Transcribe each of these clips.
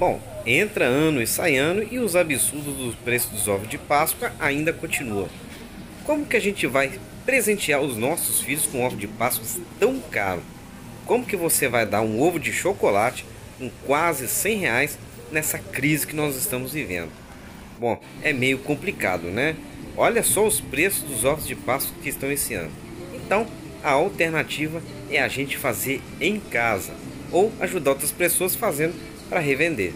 Bom, entra ano e sai ano e os absurdos dos preços dos ovos de Páscoa ainda continuam. Como que a gente vai presentear os nossos filhos com ovo de Páscoa tão caro? Como que você vai dar um ovo de chocolate com quase 100 reais nessa crise que nós estamos vivendo? Bom, é meio complicado, né? Olha só os preços dos ovos de Páscoa que estão esse ano. Então, a alternativa é a gente fazer em casa ou ajudar outras pessoas fazendo para revender.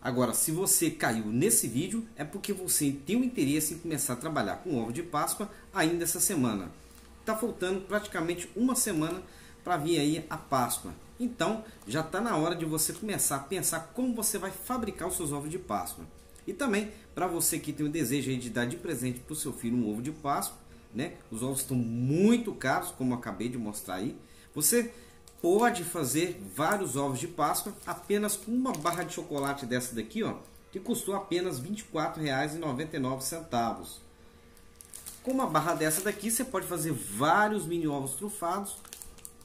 Agora, se você caiu nesse vídeo, é porque você tem um interesse em começar a trabalhar com ovo de Páscoa ainda essa semana. Está faltando praticamente uma semana para vir aí a Páscoa. Então, já está na hora de você começar a pensar como você vai fabricar os seus ovos de Páscoa. E também, para você que tem o desejo de dar de presente para o seu filho um ovo de Páscoa, né? Os ovos estão muito caros, como acabei de mostrar aí. Você pode fazer vários ovos de Páscoa apenas com uma barra de chocolate dessa daqui, ó, que custou apenas R$ 24,99. Com uma barra dessa daqui, você pode fazer vários mini ovos trufados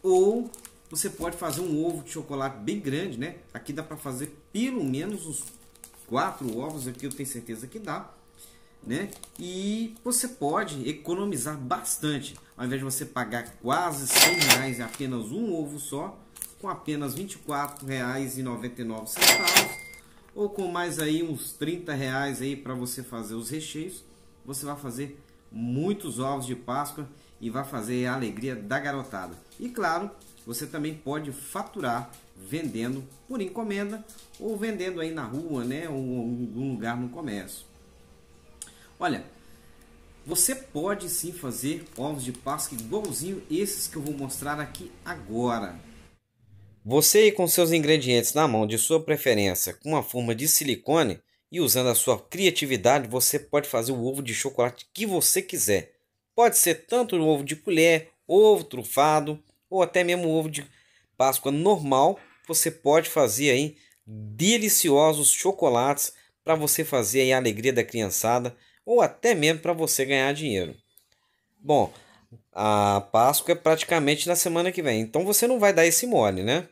ou você pode fazer um ovo de chocolate bem grande, né? Aqui dá para fazer pelo menos uns quatro ovos, aqui eu tenho certeza que dá né? E você pode economizar bastante, ao invés de você pagar quase 100 reais em apenas um ovo só, com apenas R$ 24,99 ou com mais aí uns 30 reais aí para você fazer os recheios, você vai fazer muitos ovos de Páscoa e vai fazer a alegria da garotada. E claro, você também pode faturar vendendo por encomenda ou vendendo aí na rua, né, ou em algum lugar no comércio. Olha, você pode sim fazer ovos de Páscoa igualzinho esses que eu vou mostrar aqui agora. Você com seus ingredientes na mão de sua preferência, com uma forma de silicone e usando a sua criatividade, você pode fazer o ovo de chocolate que você quiser. Pode ser tanto um ovo de colher, ovo trufado ou até mesmo ovo de Páscoa normal. Você pode fazer aí deliciosos chocolates para você fazer a alegria da criançada ou até mesmo para você ganhar dinheiro. Bom, a Páscoa é praticamente na semana que vem, então você não vai dar esse mole, né?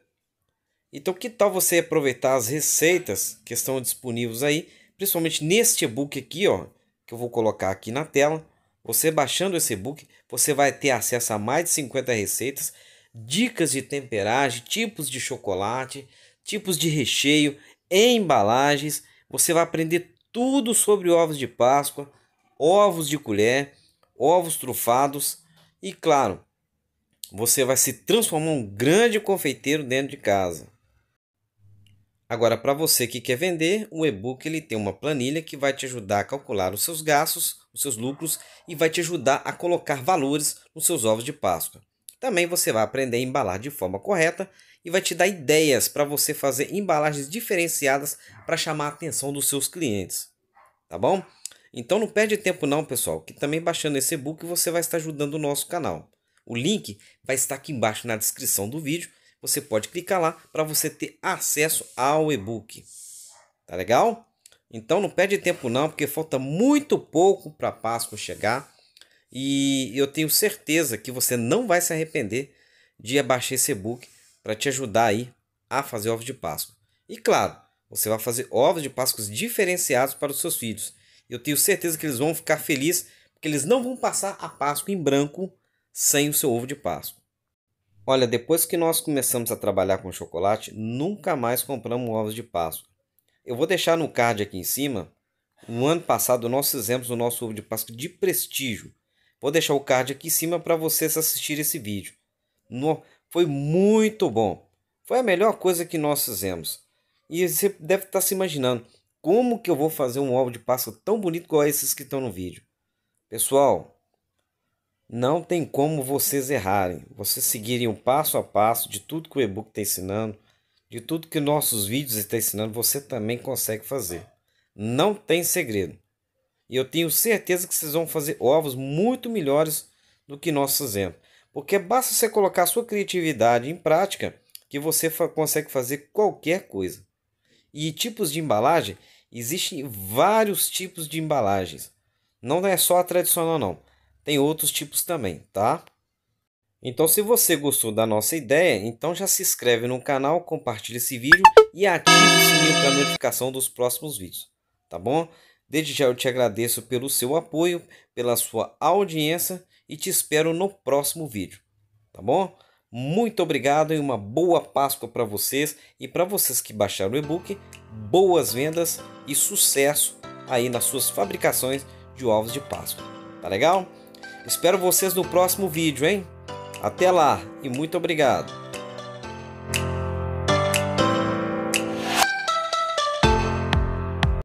Então, que tal você aproveitar as receitas que estão disponíveis aí, principalmente neste e-book aqui, ó, que eu vou colocar aqui na tela. Você baixando esse e-book, você vai ter acesso a mais de 50 receitas, dicas de temperagem, tipos de chocolate, tipos de recheio, embalagens. Você vai aprender tudo sobre ovos de Páscoa, ovos de colher, ovos trufados e, claro, você vai se transformar um grande confeiteiro dentro de casa. Agora, para você que quer vender, o e-book ele tem uma planilha que vai te ajudar a calcular os seus gastos, os seus lucros e vai te ajudar a colocar valores nos seus ovos de Páscoa. Também você vai aprender a embalar de forma correta e vai te dar ideias para você fazer embalagens diferenciadas para chamar a atenção dos seus clientes. Tá bom? Então não perde tempo não, pessoal, que também baixando esse e-book você vai estar ajudando o nosso canal. O link vai estar aqui embaixo na descrição do vídeo. Você pode clicar lá para você ter acesso ao e-book. Tá legal? Então não perde tempo não, porque falta muito pouco para a Páscoa chegar. E eu tenho certeza que você não vai se arrepender de baixar esse e-book para te ajudar aí a fazer ovos de Páscoa. E claro, você vai fazer ovos de Páscoa diferenciados para os seus filhos. Eu tenho certeza que eles vão ficar felizes porque eles não vão passar a Páscoa em branco sem o seu ovo de Páscoa. Olha, depois que nós começamos a trabalhar com chocolate, nunca mais compramos ovos de Páscoa. Eu vou deixar no card aqui em cima. No ano passado nós fizemos o nosso ovo de Páscoa de prestígio. Vou deixar o card aqui em cima para vocês assistirem esse vídeo. No, foi muito bom. Foi a melhor coisa que nós fizemos. E você deve estar tá se imaginando como que eu vou fazer um ovo de Páscoa tão bonito como esses que estão no vídeo. Pessoal, não tem como vocês errarem. Vocês seguirem o passo a passo de tudo que o e-book está ensinando, de tudo que nossos vídeos estão ensinando, você também consegue fazer. Não tem segredo. E eu tenho certeza que vocês vão fazer ovos muito melhores do que nós fizemos. Porque basta você colocar a sua criatividade em prática que você fa consegue fazer qualquer coisa. E tipos de embalagem, existem vários tipos de embalagens. Não é só a tradicional não, tem outros tipos também, tá? Então se você gostou da nossa ideia, então já se inscreve no canal, compartilha esse vídeo e ative o sininho para notificação dos próximos vídeos, tá bom? Desde já eu te agradeço pelo seu apoio, pela sua audiência e te espero no próximo vídeo, tá bom? Muito obrigado e uma boa Páscoa para vocês e para vocês que baixaram o e-book, boas vendas e sucesso aí nas suas fabricações de ovos de Páscoa. Tá legal? Espero vocês no próximo vídeo, hein? Até lá e muito obrigado.